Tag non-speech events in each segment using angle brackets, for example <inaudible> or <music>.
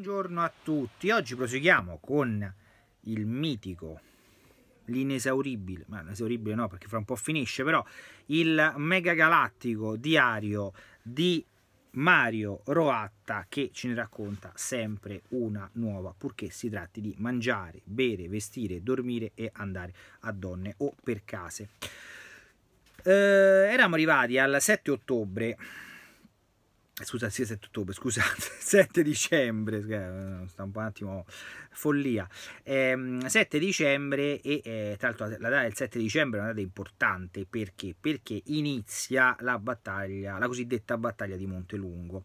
Buongiorno a tutti, oggi proseguiamo con il mitico, l'inesauribile, ma inesauribile no perché fra un po' finisce, però il mega galattico diario di Mario Roatta che ce ne racconta sempre una nuova, purché si tratti di mangiare, bere, vestire, dormire e andare a donne o per case. Eh, eravamo arrivati al 7 ottobre scusa sì 7 ottobre scusate <laughs> 7 dicembre eh, sta un po' un attimo follia eh, 7 dicembre e eh, tra l'altro la data del 7 dicembre è una data importante perché perché inizia la battaglia la cosiddetta battaglia di Montelungo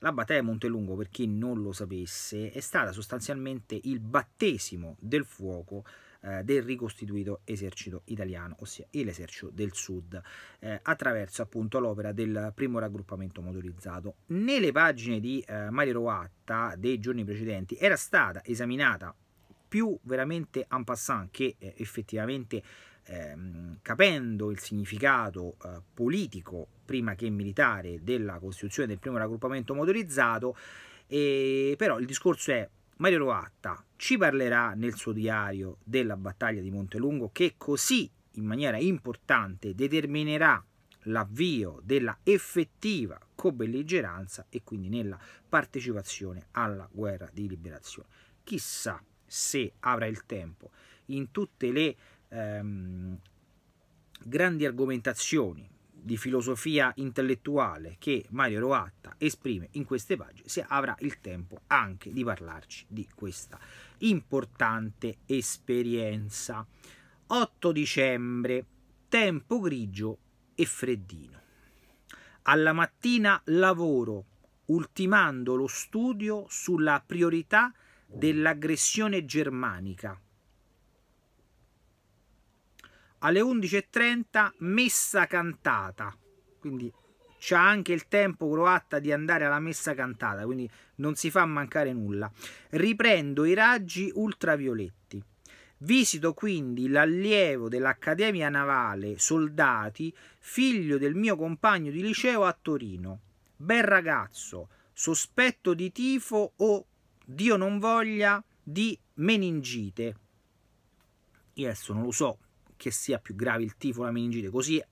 la battaglia di Montelungo per chi non lo sapesse è stata sostanzialmente il battesimo del fuoco eh, del ricostituito esercito italiano, ossia l'esercito del sud, eh, attraverso appunto l'opera del primo raggruppamento motorizzato. Nelle pagine di eh, Mario Roatta dei giorni precedenti era stata esaminata più veramente en passant che eh, effettivamente ehm, capendo il significato eh, politico prima che militare della costituzione del primo raggruppamento motorizzato e però il discorso è Mario Roatta ci parlerà nel suo diario della battaglia di Montelungo che così in maniera importante determinerà l'avvio della effettiva cobelligeranza e quindi nella partecipazione alla guerra di liberazione. Chissà se avrà il tempo in tutte le ehm, grandi argomentazioni di filosofia intellettuale che Mario Roatta esprime in queste pagine, se avrà il tempo anche di parlarci di questa importante esperienza. 8 dicembre, tempo grigio e freddino. Alla mattina lavoro, ultimando lo studio sulla priorità dell'aggressione germanica alle 11.30 messa cantata, quindi c'è anche il tempo croatta di andare alla messa cantata, quindi non si fa mancare nulla. Riprendo i raggi ultravioletti. Visito quindi l'allievo dell'Accademia Navale Soldati, figlio del mio compagno di liceo a Torino. Bel ragazzo, sospetto di tifo o, Dio non voglia, di meningite. Io adesso non lo so, che sia più grave il tifo, la meningite, così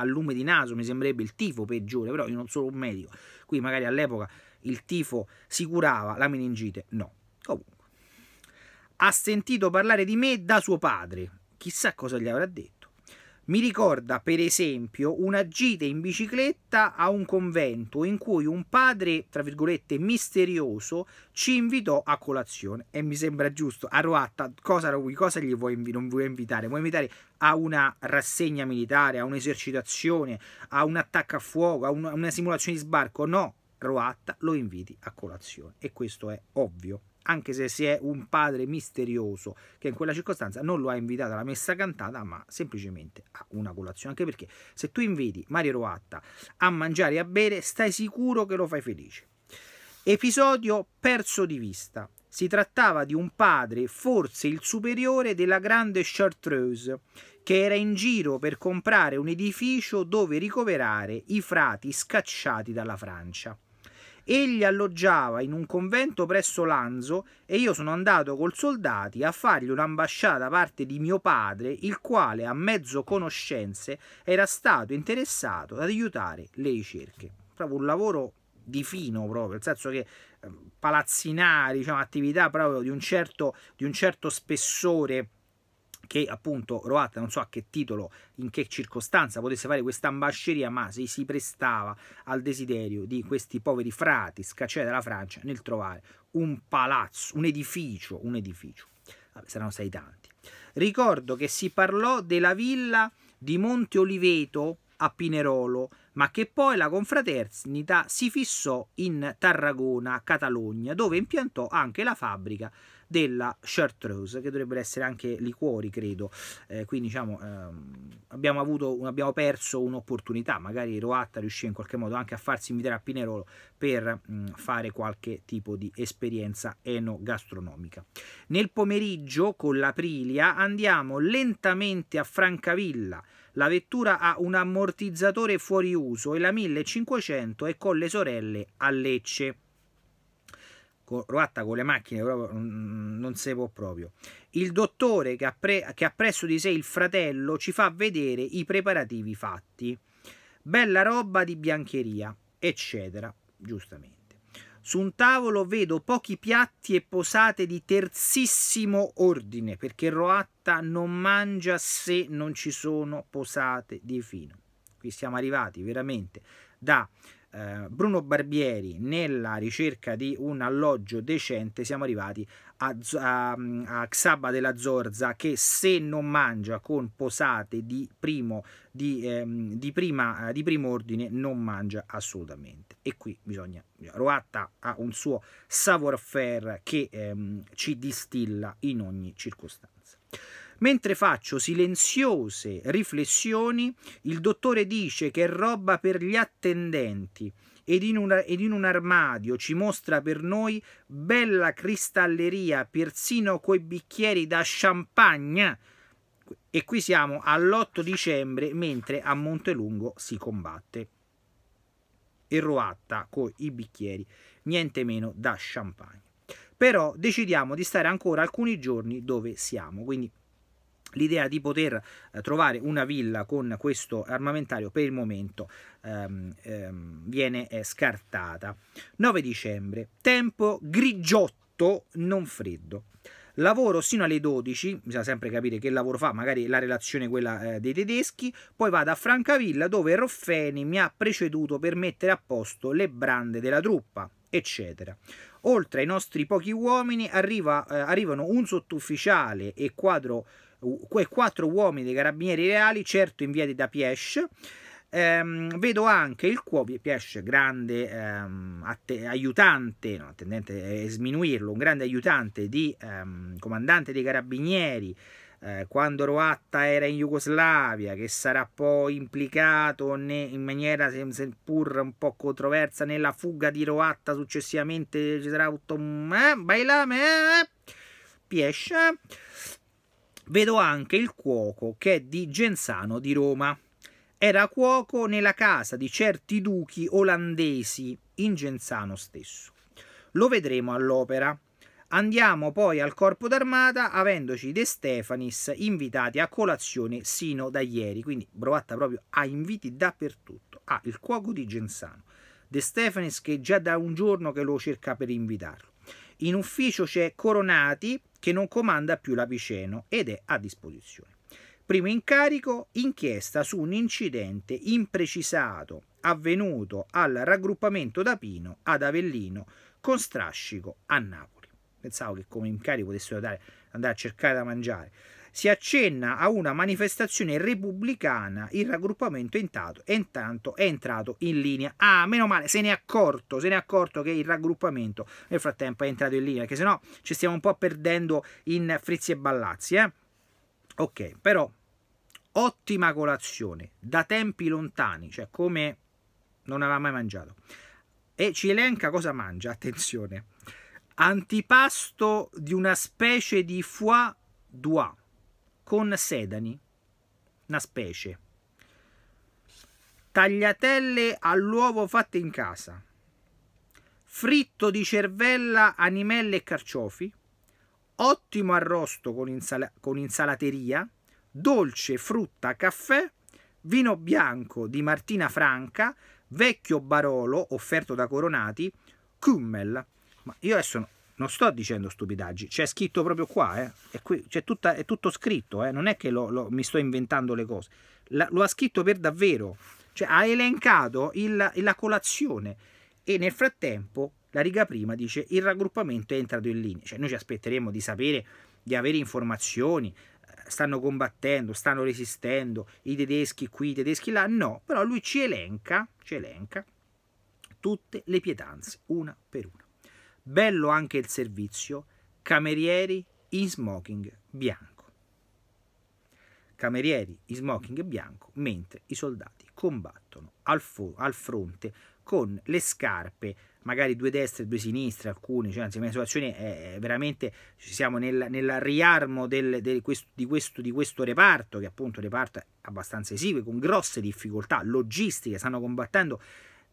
a lume di naso mi sembrerebbe il tifo peggiore, però io non sono un medico, qui magari all'epoca il tifo si curava, la meningite no. Comunque, ha sentito parlare di me da suo padre, chissà cosa gli avrà detto. Mi ricorda, per esempio, una gita in bicicletta a un convento in cui un padre, tra virgolette, misterioso ci invitò a colazione. E mi sembra giusto, a Roatta, cosa, cosa gli vuoi, non vuoi invitare? Vuoi invitare a una rassegna militare, a un'esercitazione, a un attacco a fuoco, a una, una simulazione di sbarco? No, Roatta lo inviti a colazione. E questo è ovvio anche se si è un padre misterioso che in quella circostanza non lo ha invitato alla messa cantata, ma semplicemente a una colazione. Anche perché se tu inviti Mario Roatta a mangiare e a bere, stai sicuro che lo fai felice. Episodio perso di vista. Si trattava di un padre, forse il superiore della grande Chartreuse, che era in giro per comprare un edificio dove ricoverare i frati scacciati dalla Francia. Egli alloggiava in un convento presso Lanzo e io sono andato col soldati a fargli un'ambasciata da parte di mio padre, il quale a mezzo conoscenze era stato interessato ad aiutare le ricerche. Proprio un lavoro di fino proprio, nel senso che ehm, palazzinari, diciamo, attività proprio di un certo, di un certo spessore che appunto Roatta non so a che titolo, in che circostanza potesse fare questa ambasceria, ma si, si prestava al desiderio di questi poveri frati scacciati dalla Francia nel trovare un palazzo, un edificio, un edificio. Vabbè, saranno sei tanti. Ricordo che si parlò della villa di Monte Oliveto a Pinerolo, ma che poi la confraternita si fissò in Tarragona, Catalogna, dove impiantò anche la fabbrica della Chartreuse, che dovrebbero essere anche liquori, credo. Eh, quindi diciamo, ehm, abbiamo, avuto, abbiamo, perso un'opportunità, magari Roatta riuscì in qualche modo anche a farsi invitare a Pinerolo per mh, mm, fare qualche tipo di esperienza enogastronomica. Nel pomeriggio con l'Aprilia andiamo lentamente a Francavilla. La vettura ha un ammortizzatore fuori uso e la 1500 è con le sorelle a Lecce. Roatta con le macchine proprio mm, mm, non se può proprio. Il dottore che ha, pre, che ha presso di sé il fratello ci fa vedere i preparativi fatti. Bella roba di biancheria, eccetera, giustamente. Su un tavolo vedo pochi piatti e posate di terzissimo ordine, perché Roatta non mangia se non ci sono posate di fino. Qui siamo arrivati veramente da eh, Bruno Barbieri nella ricerca di un alloggio decente siamo arrivati a, a, mm, a, Xaba della Zorza che se non mangia con posate di primo, di, ehm, di, prima, eh, di primo ordine non mangia assolutamente e qui bisogna, Roatta ha un suo savoir-faire che ehm, ci distilla in ogni circostanza. Mentre faccio silenziose riflessioni, il dottore dice che è roba per gli attendenti ed in, un, ed in un armadio ci mostra per noi bella cristalleria, persino coi bicchieri da champagne. E qui siamo all'8 dicembre, mentre a Montelungo si combatte. E Roatta con i bicchieri, niente meno da champagne però decidiamo di stare ancora alcuni giorni dove siamo. Quindi l'idea di poter eh, trovare una villa con questo armamentario per il momento ehm, ehm, viene eh, scartata. 9 dicembre, tempo grigiotto, non freddo. Lavoro sino alle 12, bisogna sempre capire che lavoro fa, magari la relazione è quella eh, dei tedeschi, poi vado a Francavilla dove Roffeni mi ha preceduto per mettere a posto le brande della truppa, eccetera. Oltre ai nostri pochi uomini arriva, eh, arrivano un sottufficiale e quadro quei quattro uomini dei carabinieri reali, certo inviati da Piesch. Ehm, vedo anche il cuoio Piesch, grande ehm, aiutante, no, tendente a eh, sminuirlo, un grande aiutante di ehm, comandante dei carabinieri eh, quando Roatta era in Jugoslavia, che sarà poi implicato in maniera seppur un po' controversa nella fuga di Roatta, successivamente ci sarà tutto un eh, bailame, eh, Piesch. Vedo anche il cuoco che è di Genzano di Roma. Era cuoco nella casa di certi duchi olandesi in Genzano stesso. Lo vedremo all'opera. Andiamo poi al corpo d'armata avendoci De Stefanis invitati a colazione sino da ieri, quindi Brovatta proprio ha inviti dappertutto. Ha ah, il cuoco di Genzano, De Stefanis che già da un giorno che lo cerca per invitarlo. In ufficio c'è Coronati che non comanda più l'Apiceno ed è a disposizione. Primo incarico, inchiesta su un incidente imprecisato avvenuto al raggruppamento d'Apino ad Avellino con strascico a Napoli. Pensavo che come incarico potessero andare a cercare da mangiare si accenna a una manifestazione repubblicana, il raggruppamento intanto, intanto è entrato in linea. Ah, meno male, se ne è accorto, se ne è accorto che il raggruppamento nel frattempo è entrato in linea, perché sennò ci stiamo un po' perdendo in frizzi e ballazzi, eh? Ok, però ottima colazione, da tempi lontani, cioè come non aveva mai mangiato. E ci elenca cosa mangia, attenzione. Antipasto di una specie di foie d'oie con sedani, una specie. Tagliatelle all'uovo fatte in casa. Fritto di cervella, animelle e carciofi. Ottimo arrosto con, insala con insalateria. Dolce, frutta, caffè. Vino bianco di Martina Franca. Vecchio Barolo offerto da Coronati. Kummel. Ma io adesso non sto dicendo stupidaggi, c'è scritto proprio qua, eh? è, qui, tutta, è, tutto scritto, eh? non è che lo, lo, mi sto inventando le cose, la, lo ha scritto per davvero, cioè ha elencato il, la colazione e nel frattempo la riga prima dice il raggruppamento è entrato in linea, cioè noi ci aspetteremo di sapere, di avere informazioni, stanno combattendo, stanno resistendo, i tedeschi qui, i tedeschi là, no, però lui ci elenca, ci elenca tutte le pietanze una per una. Bello anche il servizio, camerieri in smoking bianco. Camerieri in smoking bianco mentre i soldati combattono al, al fronte con le scarpe magari due destre e due sinistre, alcuni, cioè, anzi, la situazione è veramente, ci siamo nel, nel riarmo del, del, questo, di, questo, di, questo, reparto, che appunto è un reparto abbastanza esiguo, con grosse difficoltà logistiche, stanno combattendo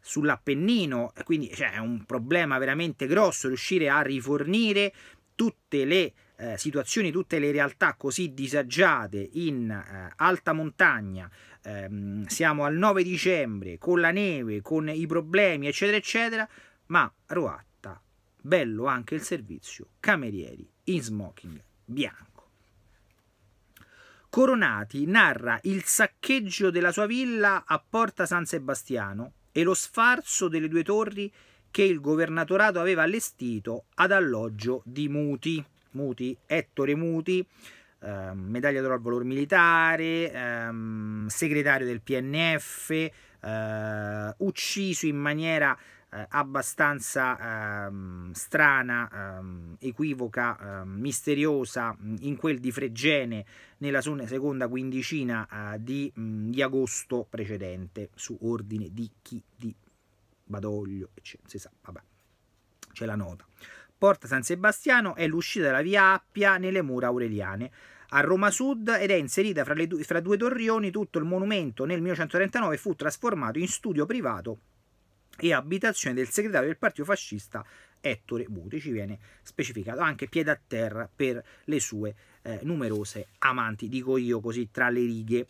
sull'Appennino, quindi cioè, è un problema veramente grosso riuscire a rifornire tutte le eh, situazioni, tutte le realtà così disagiate in eh, alta montagna, ehm, siamo al 9 dicembre con la neve, con i problemi, eccetera, eccetera, ma Roatta, bello anche il servizio, camerieri in smoking bianco. Coronati narra il saccheggio della sua villa a Porta San Sebastiano e lo sfarzo delle due torri che il governatorato aveva allestito ad alloggio di Muti. Muti, Ettore Muti, eh, medaglia d'oro al valor militare, ehm, segretario del PNF, eh, ucciso in maniera eh, abbastanza ehm, strana, ehm, equivoca, ehm, misteriosa in quel di Fregene nella seconda quindicina eh, di, mh, di, agosto precedente su ordine di chi di Badoglio, eccetera, si sa, vabbè, c'è la nota. Porta San Sebastiano è l'uscita dalla via Appia nelle mura aureliane a Roma Sud ed è inserita fra, du fra due torrioni tutto il monumento nel 1939 fu trasformato in studio privato e abitazione del segretario del partito fascista Ettore Buti, ci viene specificato anche piede a terra per le sue eh, numerose amanti, dico io così tra le righe.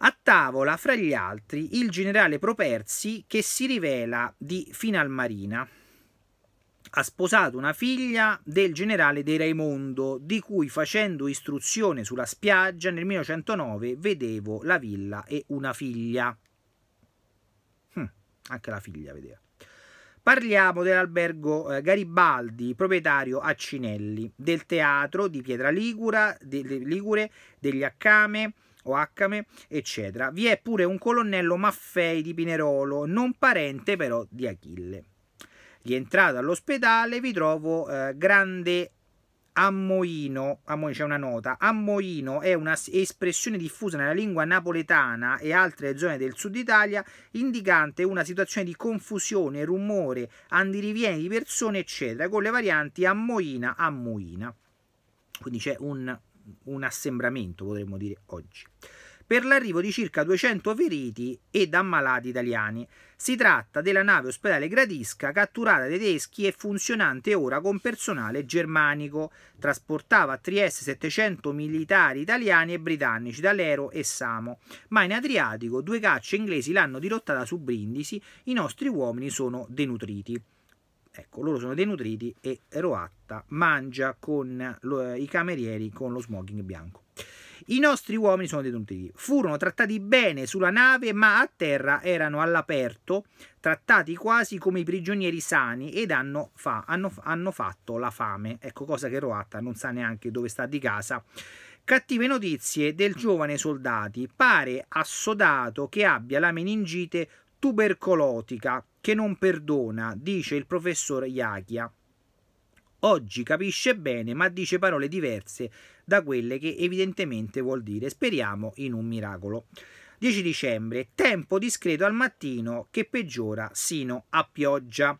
A tavola, fra gli altri, il generale Properzi che si rivela di Finalmarina. Ha sposato una figlia del generale De Raimondo, di cui facendo istruzione sulla spiaggia nel 1909 vedevo la villa e una figlia anche la figlia vedeva. Parliamo dell'albergo eh, Garibaldi, proprietario a Cinelli, del teatro di Pietra Ligura, delle Ligure, degli Accame, Oaccame, eccetera. Vi è pure un colonnello Maffei di Pinerolo, non parente però di Achille. Rientrato all'ospedale vi trovo eh, grande Ammoino, ammoino c'è una nota, ammoino è un'espressione diffusa nella lingua napoletana e altre zone del sud Italia indicante una situazione di confusione, rumore, andirivieni di persone eccetera con le varianti ammoina, ammoina. Quindi c'è un, un assembramento potremmo dire oggi per l'arrivo di circa 200 feriti ed ammalati italiani. Si tratta della nave ospedale Gradisca catturata dai tedeschi e funzionante ora con personale germanico. Trasportava a Trieste 700 militari italiani e britannici dall'Ero e Samo, ma in Adriatico due cacce inglesi l'hanno dirottata su Brindisi, i nostri uomini sono denutriti. Ecco, loro sono denutriti e Roatta mangia con i camerieri con lo smoking bianco. I nostri uomini sono detenuti. Furono trattati bene sulla nave, ma a terra erano all'aperto, trattati quasi come i prigionieri sani ed hanno, fa, hanno, hanno fatto la fame. Ecco cosa che Roatta non sa neanche dove sta di casa. Cattive notizie del giovane soldati. Pare assodato che abbia la meningite tubercolotica che non perdona, dice il professor Iachia. Oggi capisce bene, ma dice parole diverse da quelle che evidentemente vuol dire. Speriamo in un miracolo. 10 dicembre, tempo discreto al mattino che peggiora sino a pioggia.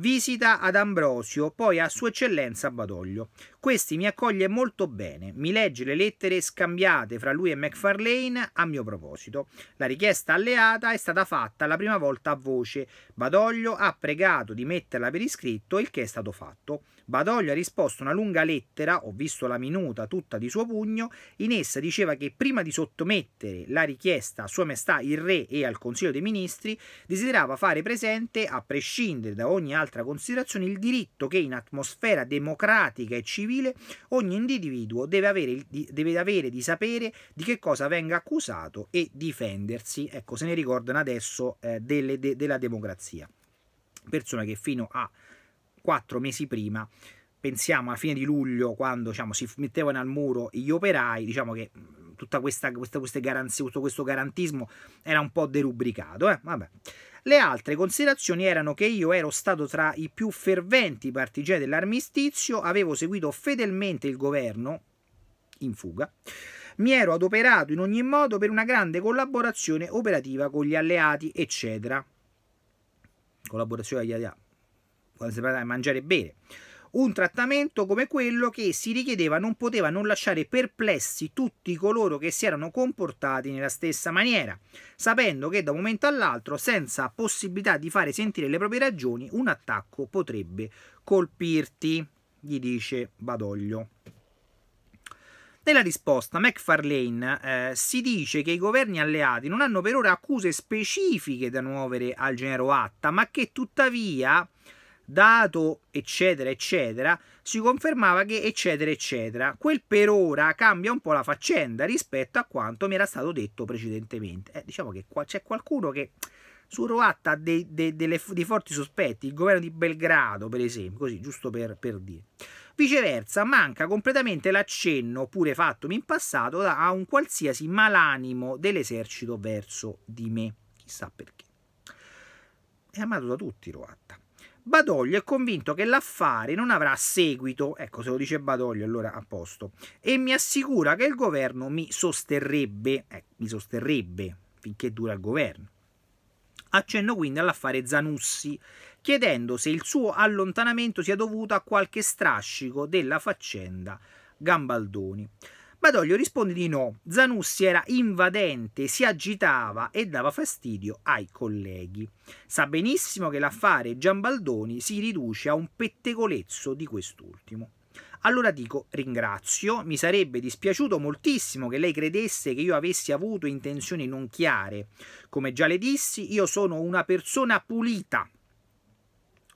Visita ad Ambrosio, poi a Sua Eccellenza Badoglio. Questi mi accoglie molto bene, mi legge le lettere scambiate fra lui e McFarlane a mio proposito. La richiesta alleata è stata fatta la prima volta a voce. Badoglio ha pregato di metterla per iscritto, il che è stato fatto. Badoglio ha risposto una lunga lettera, ho visto la minuta tutta di suo pugno, in essa diceva che prima di sottomettere la richiesta a Sua Maestà il Re e al Consiglio dei Ministri, desiderava fare presente, a prescindere da ogni altro altra considerazione il diritto che in atmosfera democratica e civile ogni individuo deve avere, deve avere di sapere di che cosa venga accusato e difendersi. Ecco, se ne ricordano adesso eh, delle, de, della democrazia. Persone che fino a quattro mesi prima pensiamo alla fine di luglio, quando diciamo, si mettevano al muro gli operai, diciamo che tutta questa, questa, queste garanzie, tutto questo garantismo era un po' derubricato. Eh? Vabbè. Le altre considerazioni erano che io ero stato tra i più ferventi partigiani dell'armistizio, avevo seguito fedelmente il governo in fuga, mi ero adoperato in ogni modo per una grande collaborazione operativa con gli alleati, eccetera. Collaborazione agli alleati, quando si parla di mangiare e bere un trattamento come quello che si richiedeva non poteva non lasciare perplessi tutti coloro che si erano comportati nella stessa maniera, sapendo che da un momento all'altro, senza possibilità di fare sentire le proprie ragioni, un attacco potrebbe colpirti, gli dice Badoglio. Nella risposta McFarlane eh, si dice che i governi alleati non hanno per ora accuse specifiche da muovere al genero Atta, ma che tuttavia dato eccetera eccetera si confermava che eccetera eccetera quel per ora cambia un po' la faccenda rispetto a quanto mi era stato detto precedentemente eh, diciamo che qua c'è qualcuno che su Roatta ha dei, dei, dei, dei, forti sospetti il governo di Belgrado per esempio così giusto per, per dire Viceversa, manca completamente l'accenno, pure fattomi in passato, a un qualsiasi malanimo dell'esercito verso di me. Chissà perché. È amato da tutti Roatta. Badoglio è convinto che l'affare non avrà seguito, ecco se lo dice Badoglio allora a posto, e mi assicura che il governo mi sosterrebbe, eh, mi sosterrebbe finché dura il governo. Accenno quindi all'affare Zanussi, chiedendo se il suo allontanamento sia dovuto a qualche strascico della faccenda Gambaldoni. Badoglio risponde di no. Zanussi era invadente, si agitava e dava fastidio ai colleghi. Sa benissimo che l'affare Giambaldoni si riduce a un pettegolezzo di quest'ultimo. Allora dico ringrazio, mi sarebbe dispiaciuto moltissimo che lei credesse che io avessi avuto intenzioni non chiare. Come già le dissi, io sono una persona pulita.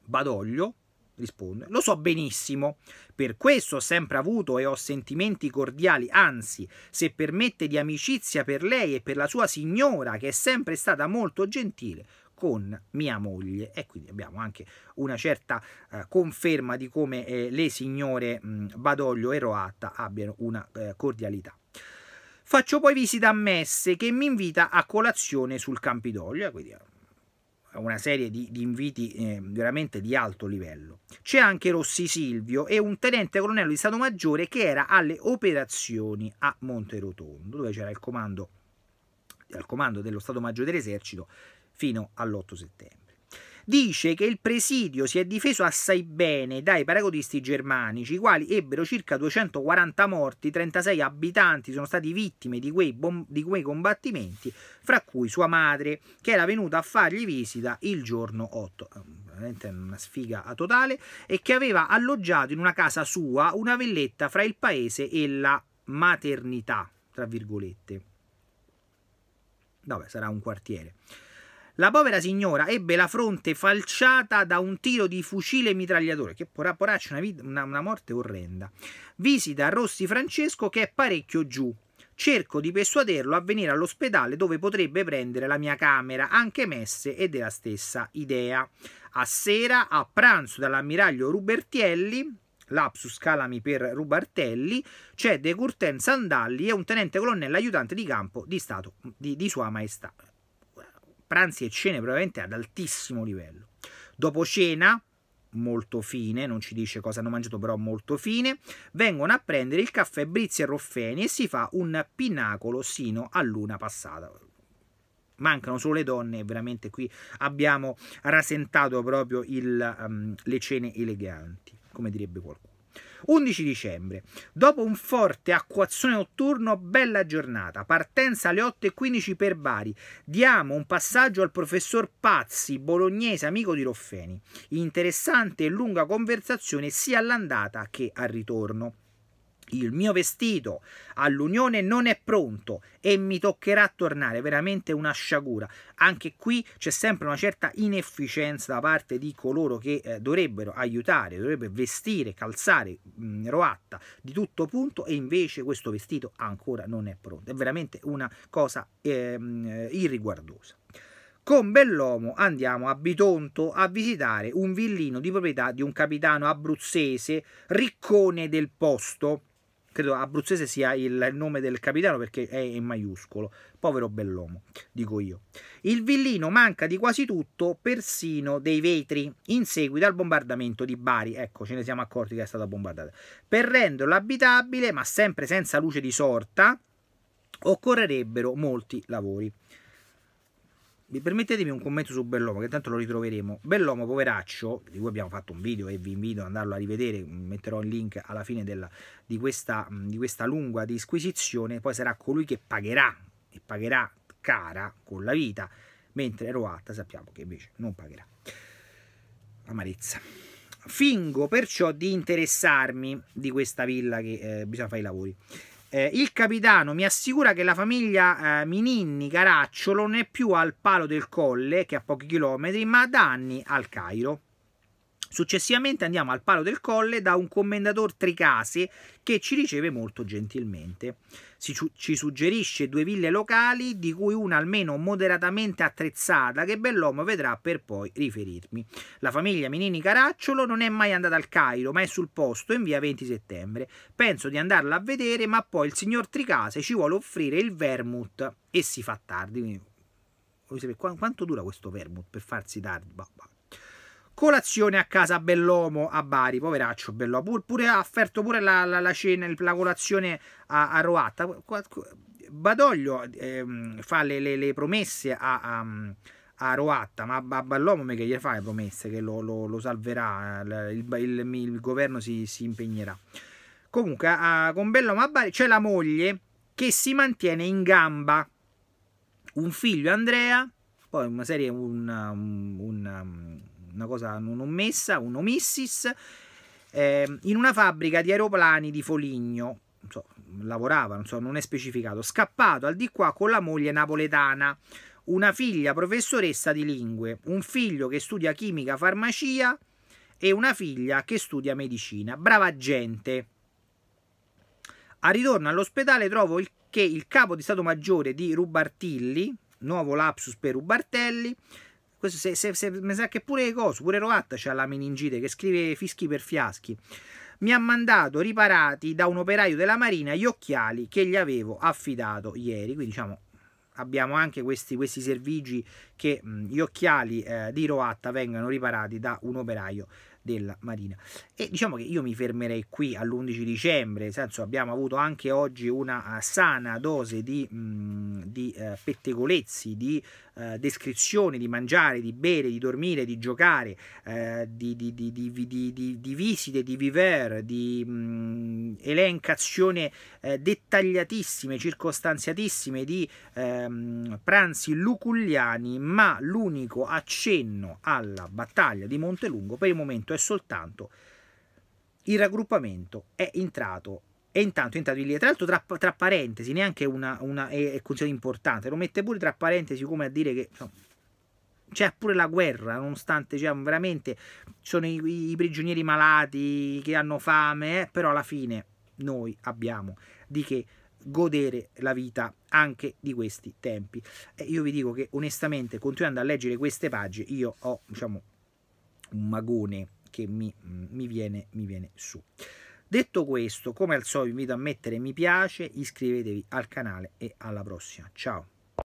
Badoglio risponde. Lo so benissimo, per questo ho sempre avuto e ho sentimenti cordiali, anzi, se permette di amicizia per lei e per la sua signora, che è sempre stata molto gentile con mia moglie e quindi abbiamo anche una certa eh, conferma di come eh, le signore mh, mm, Badoglio e Roatta abbiano una eh, cordialità. Faccio poi visita a Messe che mi invita a colazione sul Campidoglio, quindi eh, una serie di, di inviti eh, veramente di alto livello. C'è anche Rossi Silvio e un tenente colonnello di Stato Maggiore che era alle operazioni a Monterotondo, dove c'era il comando, il comando dello Stato Maggiore dell'Esercito fino all'8 settembre dice che il presidio si è difeso assai bene dai paracodisti germanici, i quali ebbero circa 240 morti, 36 abitanti sono stati vittime di quei, di quei combattimenti, fra cui sua madre, che era venuta a fargli visita il giorno 8 veramente una sfiga totale, e che aveva alloggiato in una casa sua una villetta fra il paese e la maternità, tra virgolette. Vabbè, sarà un quartiere. La povera signora ebbe la fronte falciata da un tiro di fucile mitragliatore, che porà poraccio una, una, una morte orrenda. Visita Rossi Francesco che è parecchio giù. Cerco di persuaderlo a venire all'ospedale dove potrebbe prendere la mia camera, anche Messe è della stessa idea. A sera, a pranzo dall'ammiraglio Rubertielli, lapsus calami per Rubartelli, c'è De Curten Sandalli e un tenente colonnello aiutante di campo di Stato di, di Sua Maestà pranzi e cene probabilmente ad altissimo livello. Dopo cena, molto fine, non ci dice cosa hanno mangiato, però molto fine, vengono a prendere il caffè Brizzi e Roffeni e si fa un pinnacolo sino a luna passata. Mancano solo le donne e veramente qui abbiamo rasentato proprio il, um, le cene eleganti, come direbbe qualcuno. 11 dicembre. Dopo un forte acquazzone notturno, bella giornata. Partenza alle 8.15 per Bari. Diamo un passaggio al professor Pazzi, bolognese amico di Roffeni. Interessante e lunga conversazione sia all'andata che al ritorno il mio vestito all'unione non è pronto e mi toccherà tornare, veramente una sciagura. Anche qui c'è sempre una certa inefficienza da parte di coloro che eh, dovrebbero aiutare, dovrebbero vestire, calzare mh, mm, Roatta di tutto punto e invece questo vestito ancora non è pronto. È veramente una cosa eh, irriguardosa. Con Bellomo andiamo a Bitonto a visitare un villino di proprietà di un capitano abruzzese, riccone del posto credo abruzzese sia il nome del capitano perché è in maiuscolo, povero bell'uomo, dico io. Il villino manca di quasi tutto, persino dei vetri, in seguito al bombardamento di Bari, ecco ce ne siamo accorti che è stata bombardata, per renderlo abitabile ma sempre senza luce di sorta, occorrerebbero molti lavori permettetemi un commento su Bellomo, che tanto lo ritroveremo. Bellomo, poveraccio, di cui abbiamo fatto un video e vi invito ad andarlo a rivedere, metterò il link alla fine della, di, questa, di questa lunga disquisizione, poi sarà colui che pagherà, e pagherà cara con la vita, mentre Roatta sappiamo che invece non pagherà. Amarezza. Fingo perciò di interessarmi di questa villa che eh, bisogna fare i lavori. Eh, il capitano mi assicura che la famiglia eh, Mininni Caracciolo non è più al palo del colle, che è a pochi chilometri, ma da anni al Cairo. Successivamente andiamo al Palo del Colle da un commendator Tricase che ci riceve molto gentilmente. Si, ci suggerisce due ville locali, di cui una almeno moderatamente attrezzata, che Bellomo vedrà per poi riferirmi. La famiglia Menini Caracciolo non è mai andata al Cairo, ma è sul posto in via 20 settembre. Penso di andarla a vedere, ma poi il signor Tricase ci vuole offrire il vermouth e si fa tardi. Quanto dura questo vermouth per farsi tardi? Bah, bah. Colazione a casa Bellomo a Bari, poveraccio Bellomo, pure, pure ha offerto pure la, la, la, cena, la colazione a, a Roatta. Badoglio ehm, fa le, le, le, promesse a, a a Roatta, ma a Ballomo che gli fa le promesse che lo, lo, lo salverà, il, il, il governo si, si, impegnerà. Comunque, a, con Bellomo a Bari c'è la moglie che si mantiene in gamba, un figlio Andrea, poi una serie, un, un, un una cosa non omessa, un omissis, eh, in una fabbrica di aeroplani di Foligno, non so, lavorava, non, so, non è specificato, scappato al di qua con la moglie napoletana, una figlia professoressa di lingue, un figlio che studia chimica, farmacia e una figlia che studia medicina. Brava gente. A ritorno all'ospedale trovo il, che il capo di Stato Maggiore di Rubartilli, nuovo lapsus per Rubartelli, questo se, se, se, mi sa che pure Coso, pure Roatta c'ha la meningite che scrive fischi per fiaschi. Mi ha mandato riparati da un operaio della Marina gli occhiali che gli avevo affidato ieri. Quindi diciamo abbiamo anche questi, questi servigi che mh, gli occhiali eh, di Roatta vengano riparati da un operaio della Marina. E diciamo che io mi fermerei qui all'11 dicembre, nel senso abbiamo avuto anche oggi una eh, sana dose di, mh, mm, di eh, pettegolezzi, di eh, descrizioni di mangiare, di bere, di dormire, di giocare, eh, di, di, di, visite, di vivere, di mh, mm, elencazione eh, dettagliatissime, circostanziatissime di ehm, pranzi luculliani, ma l'unico accenno alla battaglia di Montelungo per il momento è soltanto il raggruppamento è entrato e intanto è entrato in linea. Tra l'altro, tra, tra, parentesi, neanche una, una è, è considerato importante, lo mette pure tra parentesi come a dire che insomma, c'è pure la guerra, nonostante cioè, veramente sono i, i, prigionieri malati che hanno fame, eh, però alla fine noi abbiamo di che godere la vita anche di questi tempi. E io vi dico che onestamente, continuando a leggere queste pagine, io ho diciamo, un magone che mi, mm, mi, viene, mi viene su. Detto questo, come al solito, vi invito a mettere mi piace, iscrivetevi al canale e alla prossima. Ciao!